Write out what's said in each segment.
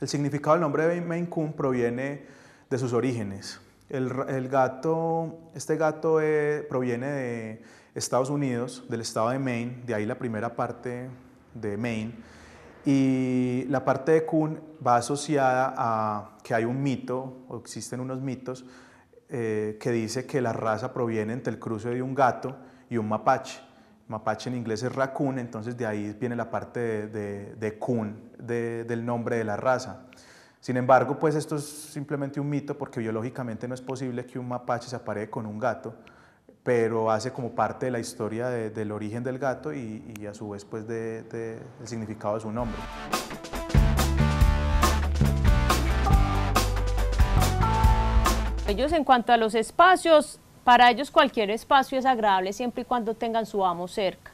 El significado del nombre de Maine Coon proviene de sus orígenes. El, gato, este gato eh, proviene de Estados Unidos, del estado de Maine, de ahí la primera parte de Maine. Y la parte de Coon va asociada a que hay un mito, o existen unos mitos, eh, que dice que la raza proviene entre el cruce de un gato y un mapache mapache en inglés es raccoon, entonces de ahí viene la parte de, de, coon, del nombre de la raza. Sin embargo, pues esto es simplemente un mito porque biológicamente no es posible que un mapache se aparee con un gato, pero hace como parte de la historia del origen del gato y, y a su vez pues del significado de su nombre. Ellos en cuanto a los espacios para ellos cualquier espacio es agradable siempre y cuando tengan su amo cerca.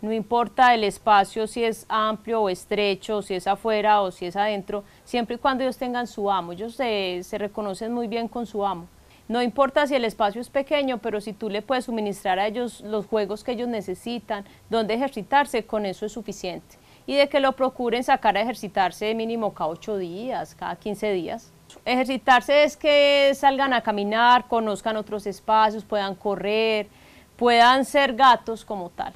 No importa el espacio si es amplio o estrecho, si es afuera o si es adentro, siempre y cuando ellos tengan su amo. Ellos se, reconocen muy bien con su amo. No importa si el espacio es pequeño, pero si tú le puedes suministrar a ellos los juegos que ellos necesitan, donde ejercitarse, con eso es suficiente. Y de que lo procuren sacar a ejercitarse de mínimo cada ocho días, cada 15 días. Ejercitarse es que salgan a caminar, conozcan otros espacios, puedan correr, puedan ser gatos como tal.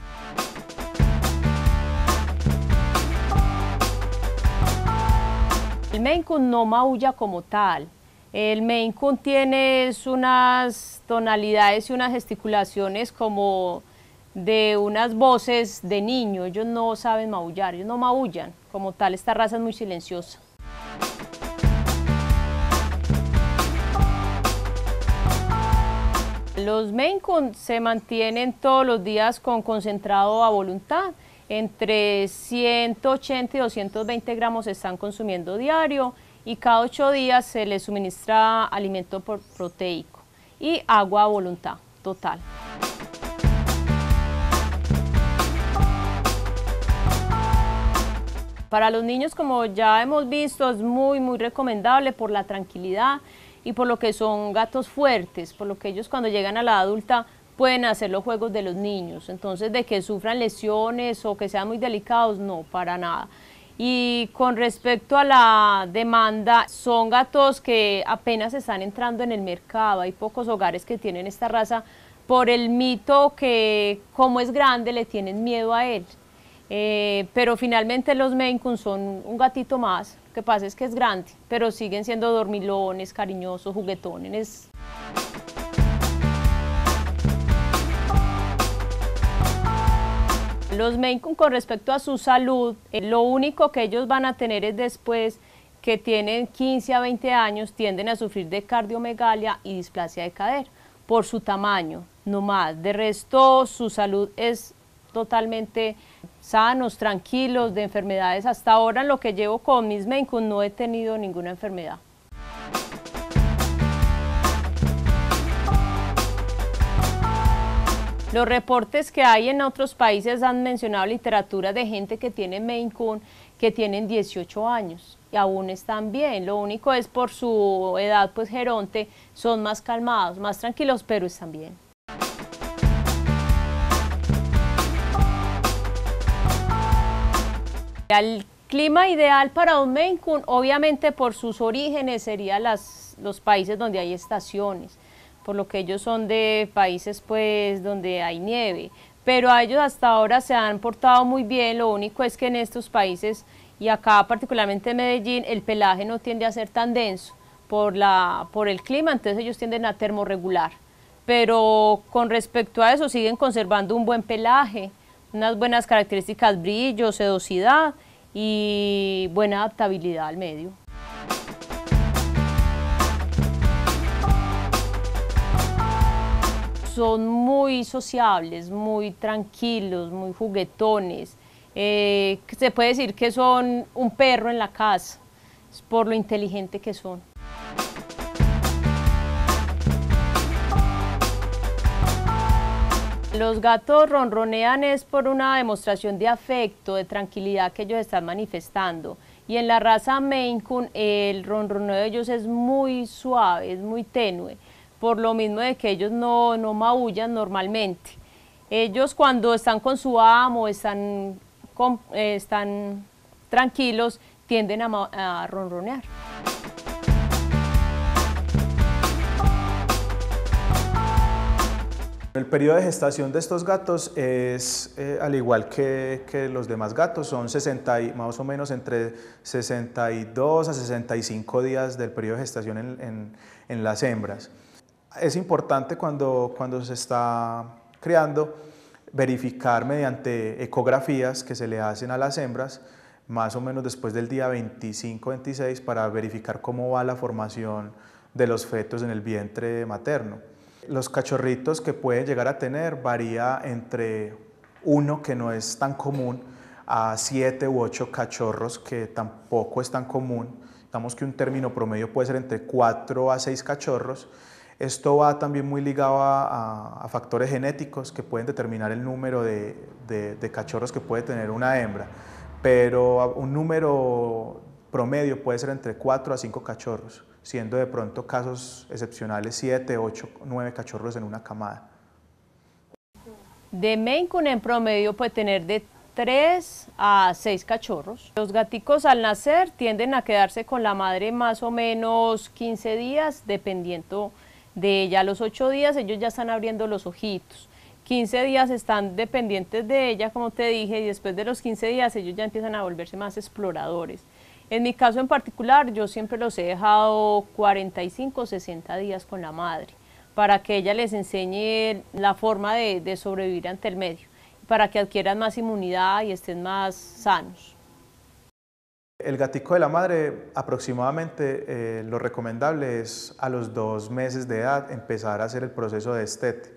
El Maine Coon no maulla como tal. El Maine tiene unas tonalidades y unas gesticulaciones como de unas voces de niño. Ellos no saben maullar, ellos no maullan. Como tal, esta raza es muy silenciosa. los Maine se mantienen todos los días con concentrado a voluntad. Entre 180 y 220 gramos se están consumiendo diario y cada ocho días se les suministra alimento proteico y agua a voluntad total. Para los niños, como ya hemos visto, es muy, muy recomendable por la tranquilidad y por lo que son gatos fuertes, por lo que ellos cuando llegan a la adulta pueden hacer los juegos de los niños. Entonces, de que sufran lesiones o que sean muy delicados, no, para nada. Y con respecto a la demanda, son gatos que apenas están entrando en el mercado. Hay pocos hogares que tienen esta raza por el mito que como es grande le tienen miedo a él. Eh, pero finalmente los Maine son un gatito más, que pasa es que es grande, pero siguen siendo dormilones, cariñosos, juguetones. Los Maine con respecto a su salud, eh, lo único que ellos van a tener es después que tienen 15 a 20 años, tienden a sufrir de cardiomegalia y displasia de cadera por su tamaño, no más. De resto, su salud es totalmente sanos, tranquilos, de enfermedades. Hasta ahora en lo que llevo con mis médicos no he tenido ninguna enfermedad. Los reportes que hay en otros países han mencionado literatura de gente que tiene Maine que tienen 18 años y aún están bien. Lo único es por su edad, pues geronte, son más calmados, más tranquilos, pero están bien. El clima ideal para un Maine Coon, obviamente por sus orígenes, serían los países donde hay estaciones, por lo que ellos son de países pues donde hay nieve, pero a ellos hasta ahora se han portado muy bien, lo único es que en estos países y acá particularmente en Medellín el pelaje no tiende a ser tan denso por, la, por el clima, entonces ellos tienden a termorregular, pero con respecto a eso siguen conservando un buen pelaje, unas buenas características, brillo, sedosidad y buena adaptabilidad al medio. Son muy sociables, muy tranquilos, muy juguetones. Eh, se puede decir que son un perro en la casa, por lo inteligente que son. Los gatos ronronean es por una demostración de afecto, de tranquilidad que ellos están manifestando. Y en la raza Maine el ronroneo de ellos es muy suave, es muy tenue, por lo mismo de que ellos no, no maullan normalmente. Ellos cuando están con su amo, están, eh, están tranquilos, tienden a ronronear. El periodo de gestación de estos gatos es, eh, al igual que, los demás gatos, son 60 más o menos entre 62 a 65 días del periodo de gestación en, en las hembras. Es importante cuando, cuando se está creando verificar mediante ecografías que se le hacen a las hembras más o menos después del día 25-26 para verificar cómo va la formación de los fetos en el vientre materno. Los cachorritos que pueden llegar a tener varía entre uno que no es tan común a siete u ocho cachorros que tampoco es tan común. Digamos que un término promedio puede ser entre cuatro a seis cachorros. Esto va también muy ligado a, factores genéticos que pueden determinar el número de cachorros que puede tener una hembra, pero un número promedio puede ser entre cuatro a cinco cachorros siendo de pronto casos excepcionales 7, 8, 9 cachorros en una camada. De Maine Coon en promedio puede tener de 3 a 6 cachorros. Los gaticos al nacer tienden a quedarse con la madre más o menos 15 días, dependiendo de ella. A los 8 días ellos ya están abriendo los ojitos. 15 días están dependientes de ella, como te dije, y después de los 15 días ellos ya empiezan a volverse más exploradores. En mi caso en particular, yo siempre los he dejado 45 o 60 días con la madre para que ella les enseñe la forma de, sobrevivir ante el medio, para que adquieran más inmunidad y estén más sanos. El gatico de la madre aproximadamente eh, lo recomendable es a los dos meses de edad empezar a hacer el proceso de estete.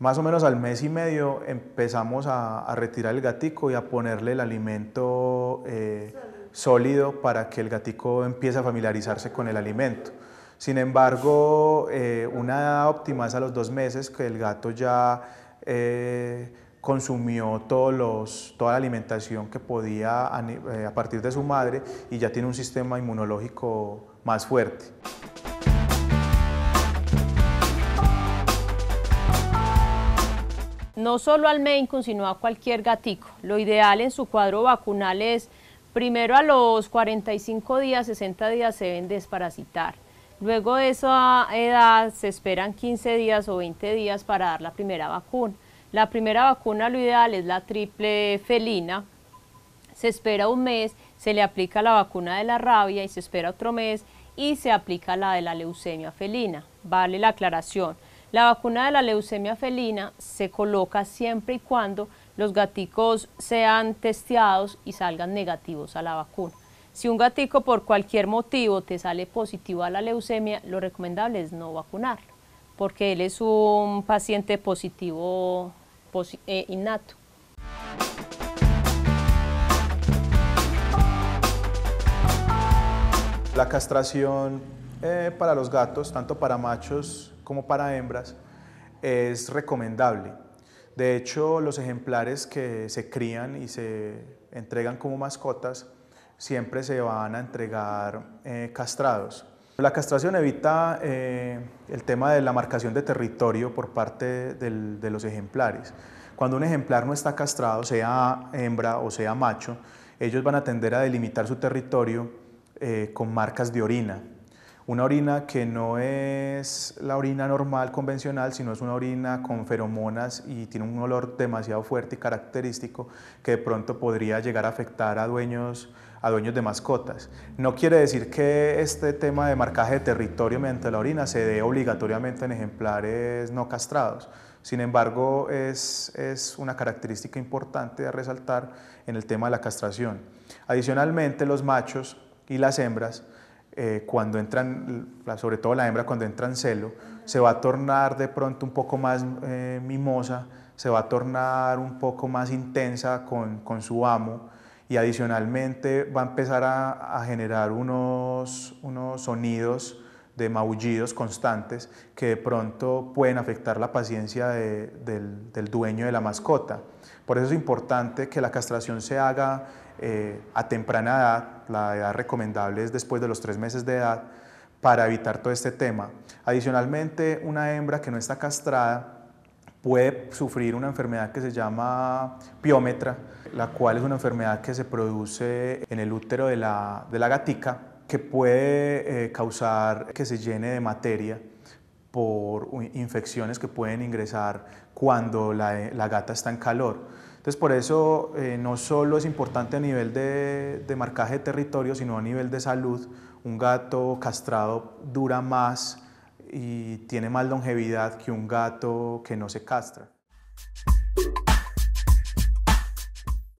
Más o menos al mes y medio empezamos a, retirar el gatico y a ponerle el alimento eh, sólido para que el gatico empiece a familiarizarse con el alimento. Sin embargo, eh, una óptima es a los dos meses que el gato ya eh, consumió todos los, toda la alimentación que podía eh, a, partir de su madre y ya tiene un sistema inmunológico más fuerte. No solo al Maine, sino a cualquier gatico. Lo ideal en su cuadro vacunal es Primero a los 45 días, 60 días se deben desparasitar. Luego de esa edad se esperan 15 días o 20 días para dar la primera vacuna. La primera vacuna lo ideal es la triple felina. Se espera un mes, se le aplica la vacuna de la rabia y se espera otro mes y se aplica la de la leucemia felina. Vale la aclaración. La vacuna de la leucemia felina se coloca siempre y cuando los gaticos sean testeados y salgan negativos a la vacuna. Si un gatico por cualquier motivo te sale positivo a la leucemia, lo recomendable es no vacunarlo, porque él es un paciente positivo eh, innato. La castración eh, para los gatos, tanto para machos como para hembras, es recomendable de hecho, los ejemplares que se crían y se entregan como mascotas siempre se van a entregar eh, castrados. La castración evita eh, el tema de la marcación de territorio por parte de los ejemplares. Cuando un ejemplar no está castrado, sea hembra o sea macho, ellos van a tender a delimitar su territorio eh, con marcas de orina. Una orina que no es la orina normal, convencional, sino es una orina con feromonas y tiene un olor demasiado fuerte y característico que de pronto podría llegar a afectar a dueños, a dueños de mascotas. No quiere decir que este tema de marcaje de territorio mediante la orina se dé obligatoriamente en ejemplares no castrados. Sin embargo, es, es, una característica importante a resaltar en el tema de la castración. Adicionalmente, los machos y las hembras eh, cuando entran, sobre todo la hembra cuando entra en celo, se va a tornar de pronto un poco más eh, mimosa, se va a tornar un poco más intensa con, con su amo y adicionalmente va a empezar a, generar unos, unos sonidos de maullidos constantes que de pronto pueden afectar la paciencia del, del, dueño de la mascota. Por eso es importante que la castración se haga eh, a temprana edad, la edad recomendable es después de los tres meses de edad, para evitar todo este tema. Adicionalmente, una hembra que no está castrada puede sufrir una enfermedad que se llama piómetra, la cual es una enfermedad que se produce en el útero de la, de gatica, que puede eh, causar que se llene de materia por infecciones que pueden ingresar cuando la gata está en calor. Entonces, por eso eh, no solo es importante a nivel de, de, marcaje de territorio, sino a nivel de salud. Un gato castrado dura más y tiene más longevidad que un gato que no se castra.